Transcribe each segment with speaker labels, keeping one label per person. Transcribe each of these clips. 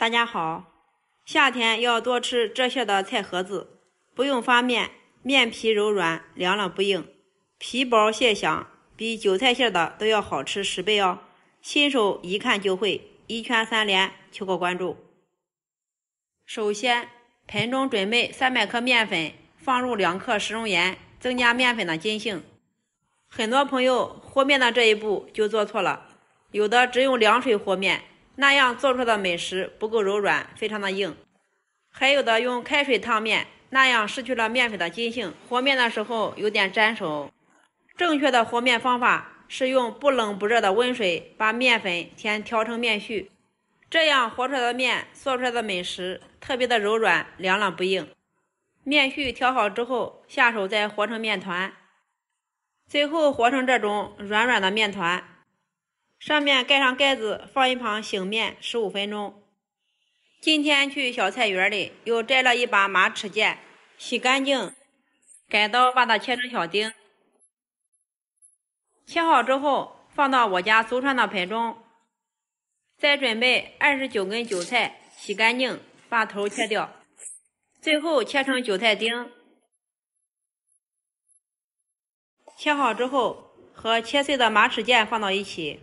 Speaker 1: 大家好，夏天要多吃这些的菜盒子，不用发面，面皮柔软，凉了不硬，皮薄馅香，比韭菜馅的都要好吃十倍哦。新手一看就会，一圈三连，求个关注。首先，盆中准备三百克面粉，放入两克食用盐，增加面粉的筋性。很多朋友和面的这一步就做错了，有的只用凉水和面。那样做出来的美食不够柔软，非常的硬。还有的用开水烫面，那样失去了面粉的筋性，和面的时候有点粘手。正确的和面方法是用不冷不热的温水把面粉先调成面絮，这样和出来的面做出来的美食特别的柔软，凉了不硬。面絮调好之后，下手再和成面团，最后和成这种软软的面团。上面盖上盖子，放一旁醒面十五分钟。今天去小菜园里又摘了一把马齿苋，洗干净，改刀把它切成小丁。切好之后放到我家祖传的盆中。再准备二十九根韭菜，洗干净，把头切掉，最后切成韭菜丁。切好之后和切碎的马齿苋放到一起。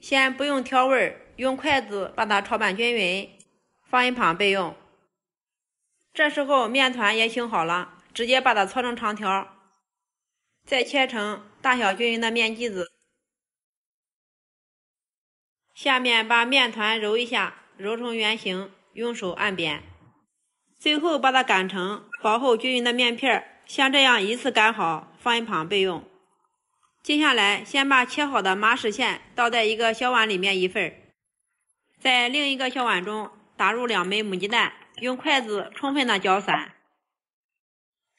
Speaker 1: 先不用调味儿，用筷子把它炒拌均匀，放一旁备用。这时候面团也醒好了，直接把它搓成长条，再切成大小均匀的面剂子。下面把面团揉一下，揉成圆形，用手按扁，最后把它擀成薄厚均匀的面片儿，像这样一次擀好，放一旁备用。接下来，先把切好的马齿苋倒在一个小碗里面一份儿，在另一个小碗中打入两枚母鸡蛋，用筷子充分的搅散。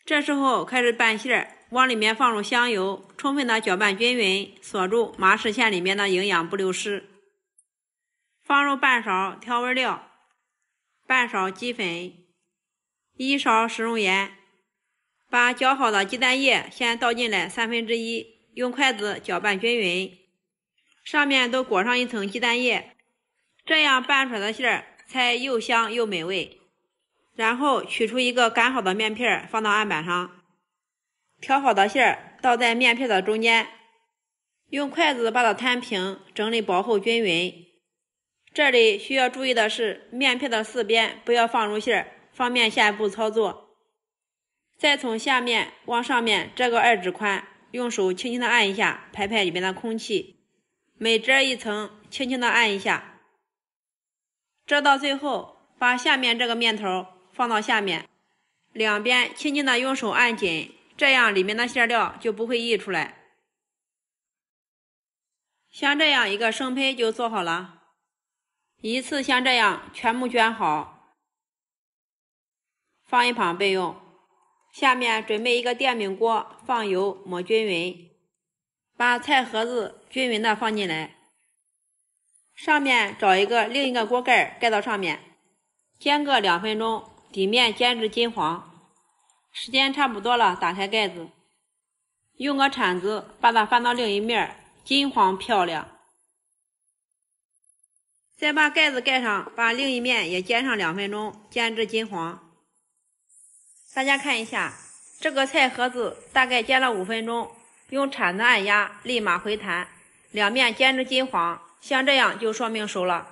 Speaker 1: 这时候开始拌馅儿，往里面放入香油，充分的搅拌均匀，锁住马齿苋里面的营养不流失。放入半勺调味料，半勺鸡粉，一勺食用盐，把搅好的鸡蛋液先倒进来三分之一。用筷子搅拌均匀，上面都裹上一层鸡蛋液，这样拌出来的馅儿才又香又美味。然后取出一个擀好的面片儿，放到案板上，调好的馅儿倒在面片的中间，用筷子把它摊平，整理薄厚均匀。这里需要注意的是，面片的四边不要放入馅儿，方便下一步操作。再从下面往上面折个二指宽。用手轻轻的按一下，拍拍里面的空气，每折一层轻轻的按一下，折到最后把下面这个面头放到下面，两边轻轻的用手按紧，这样里面的馅料就不会溢出来。像这样一个生胚就做好了，一次像这样全部卷好，放一旁备用。下面准备一个电饼锅，放油抹均匀，把菜盒子均匀的放进来，上面找一个另一个锅盖盖到上面，煎个两分钟，底面煎至金黄，时间差不多了，打开盖子，用个铲子把它翻到另一面，金黄漂亮，再把盖子盖上，把另一面也煎上两分钟，煎至金黄。大家看一下，这个菜盒子大概煎了五分钟，用铲子按压立马回弹，两面煎至金黄，像这样就说明熟了，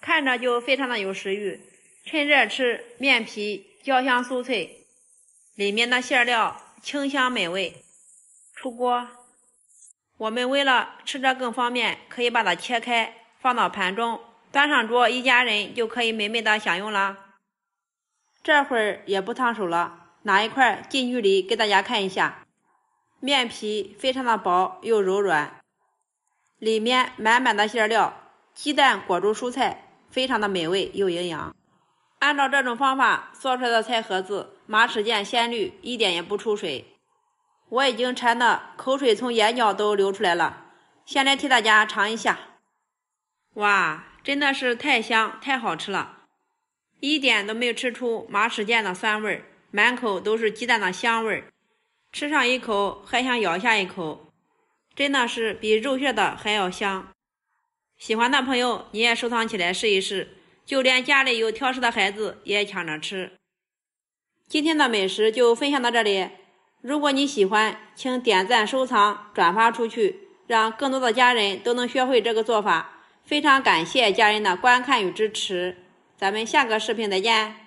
Speaker 1: 看着就非常的有食欲。趁热吃，面皮焦香酥脆，里面的馅料清香美味。出锅，我们为了吃着更方便，可以把它切开，放到盘中，端上桌，一家人就可以美美的享用了。这会儿也不烫手了，拿一块近距离给大家看一下，面皮非常的薄又柔软，里面满满的馅料，鸡蛋裹住蔬菜，非常的美味又营养。按照这种方法做出来的菜盒子，马齿苋鲜绿，一点也不出水。我已经馋的口水从眼角都流出来了，先来替大家尝一下，哇，真的是太香太好吃了。一点都没有吃出马齿苋的酸味儿，满口都是鸡蛋的香味儿，吃上一口还想咬下一口，真的是比肉馅的还要香。喜欢的朋友你也收藏起来试一试，就连家里有挑食的孩子也抢着吃。今天的美食就分享到这里，如果你喜欢，请点赞、收藏、转发出去，让更多的家人都能学会这个做法。非常感谢家人的观看与支持。咱们下个视频再见。